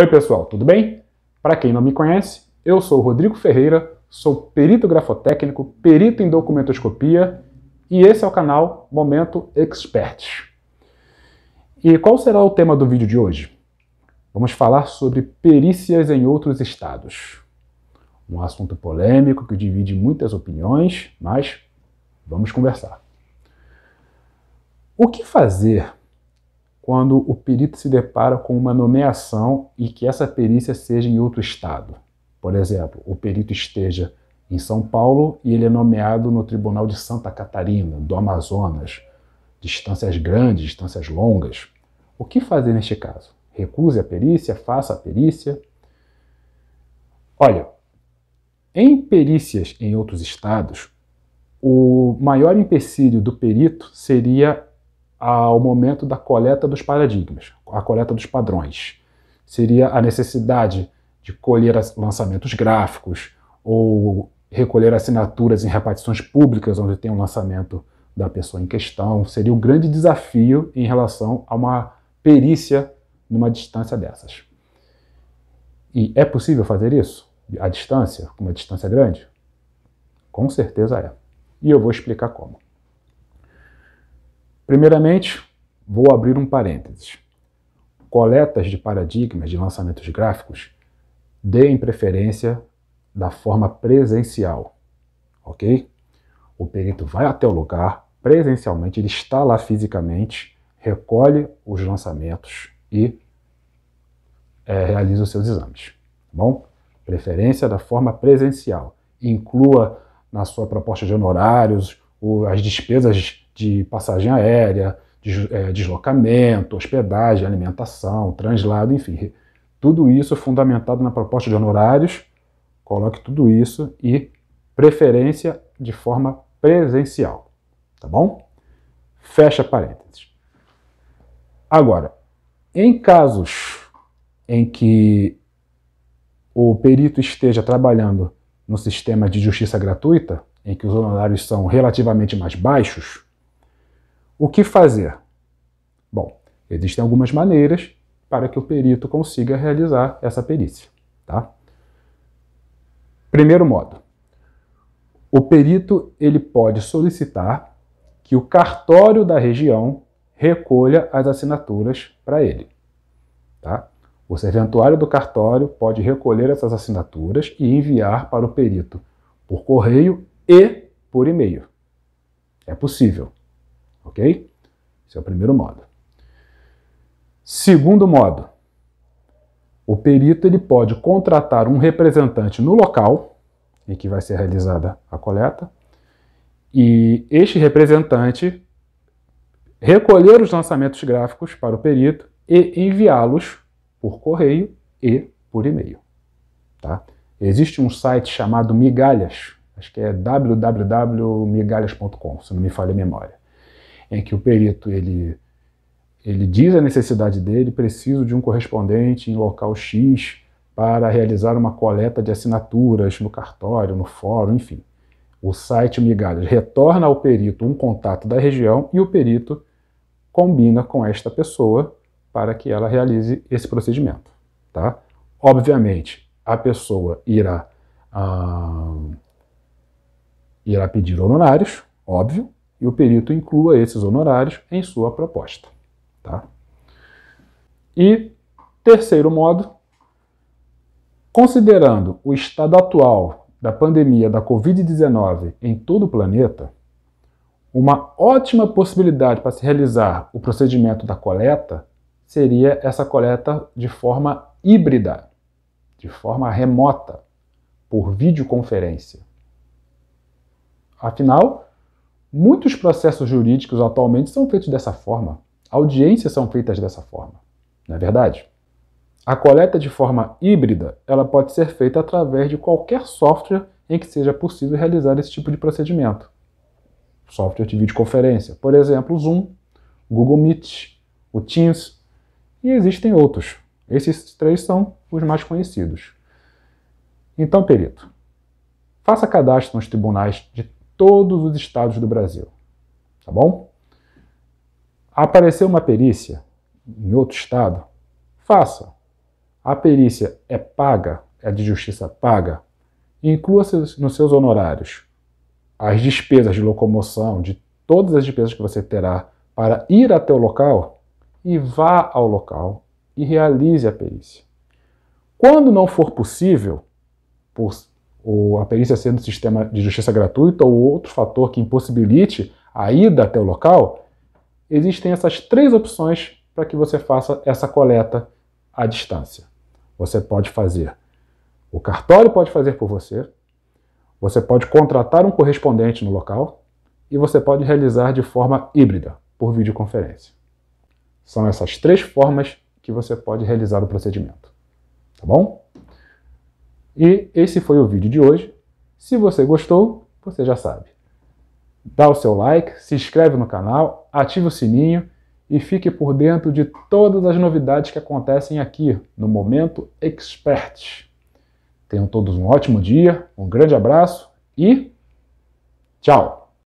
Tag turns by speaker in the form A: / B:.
A: Oi, pessoal, tudo bem? Para quem não me conhece, eu sou Rodrigo Ferreira, sou perito grafotécnico, perito em documentoscopia e esse é o canal Momento Expert. E qual será o tema do vídeo de hoje? Vamos falar sobre perícias em outros estados. Um assunto polêmico que divide muitas opiniões, mas vamos conversar. O que fazer quando o perito se depara com uma nomeação e que essa perícia seja em outro estado. Por exemplo, o perito esteja em São Paulo e ele é nomeado no Tribunal de Santa Catarina, do Amazonas, distâncias grandes, distâncias longas. O que fazer neste caso? Recuse a perícia, faça a perícia. Olha, em perícias em outros estados, o maior empecilho do perito seria ao momento da coleta dos paradigmas, a coleta dos padrões. Seria a necessidade de colher lançamentos gráficos ou recolher assinaturas em repartições públicas onde tem um lançamento da pessoa em questão. Seria um grande desafio em relação a uma perícia numa distância dessas. E é possível fazer isso a distância, uma distância grande? Com certeza é. E eu vou explicar como. Primeiramente, vou abrir um parênteses. Coletas de paradigmas de lançamentos gráficos deem preferência da forma presencial, ok? O perito vai até o lugar presencialmente, ele está lá fisicamente, recolhe os lançamentos e é, realiza os seus exames. Tá bom? Preferência da forma presencial. Inclua na sua proposta de honorários as despesas de passagem aérea, de, é, deslocamento, hospedagem, alimentação, translado, enfim. Tudo isso fundamentado na proposta de honorários, coloque tudo isso e preferência de forma presencial, tá bom? Fecha parênteses. Agora, em casos em que o perito esteja trabalhando no sistema de justiça gratuita, em que os honorários são relativamente mais baixos, o que fazer? Bom, existem algumas maneiras para que o perito consiga realizar essa perícia. Tá? Primeiro modo, o perito ele pode solicitar que o cartório da região recolha as assinaturas para ele. Tá? O serventuário do cartório pode recolher essas assinaturas e enviar para o perito por correio e por e-mail. É possível ok? Esse é o primeiro modo. Segundo modo, o perito ele pode contratar um representante no local em que vai ser realizada a coleta e este representante recolher os lançamentos gráficos para o perito e enviá-los por correio e por e-mail. Tá? Existe um site chamado Migalhas, acho que é www.migalhas.com, se não me falha a memória em que o perito ele, ele diz a necessidade dele, preciso de um correspondente em local X para realizar uma coleta de assinaturas no cartório, no fórum, enfim. O site Migalhas retorna ao perito um contato da região e o perito combina com esta pessoa para que ela realize esse procedimento. Tá? Obviamente, a pessoa irá, ah, irá pedir honorários, óbvio, e o perito inclua esses honorários em sua proposta. Tá? E terceiro modo, considerando o estado atual da pandemia da Covid-19 em todo o planeta, uma ótima possibilidade para se realizar o procedimento da coleta seria essa coleta de forma híbrida, de forma remota, por videoconferência. Afinal, Muitos processos jurídicos atualmente são feitos dessa forma. Audiências são feitas dessa forma. Não é verdade? A coleta de forma híbrida ela pode ser feita através de qualquer software em que seja possível realizar esse tipo de procedimento. Software de videoconferência, por exemplo, o Zoom, Google Meet, o Teams e existem outros. Esses três são os mais conhecidos. Então, perito, faça cadastro nos tribunais de todos os estados do Brasil. Tá bom? Apareceu uma perícia em outro estado? Faça. A perícia é paga, é de justiça paga. Inclua nos seus honorários as despesas de locomoção, de todas as despesas que você terá para ir até o local e vá ao local e realize a perícia. Quando não for possível, por ou a perícia sendo sistema de justiça gratuita ou outro fator que impossibilite a ida até o local, existem essas três opções para que você faça essa coleta à distância. Você pode fazer, o cartório pode fazer por você, você pode contratar um correspondente no local e você pode realizar de forma híbrida, por videoconferência. São essas três formas que você pode realizar o procedimento. Tá bom? E esse foi o vídeo de hoje. Se você gostou, você já sabe. Dá o seu like, se inscreve no canal, ative o sininho e fique por dentro de todas as novidades que acontecem aqui no Momento Expert. Tenham todos um ótimo dia, um grande abraço e tchau!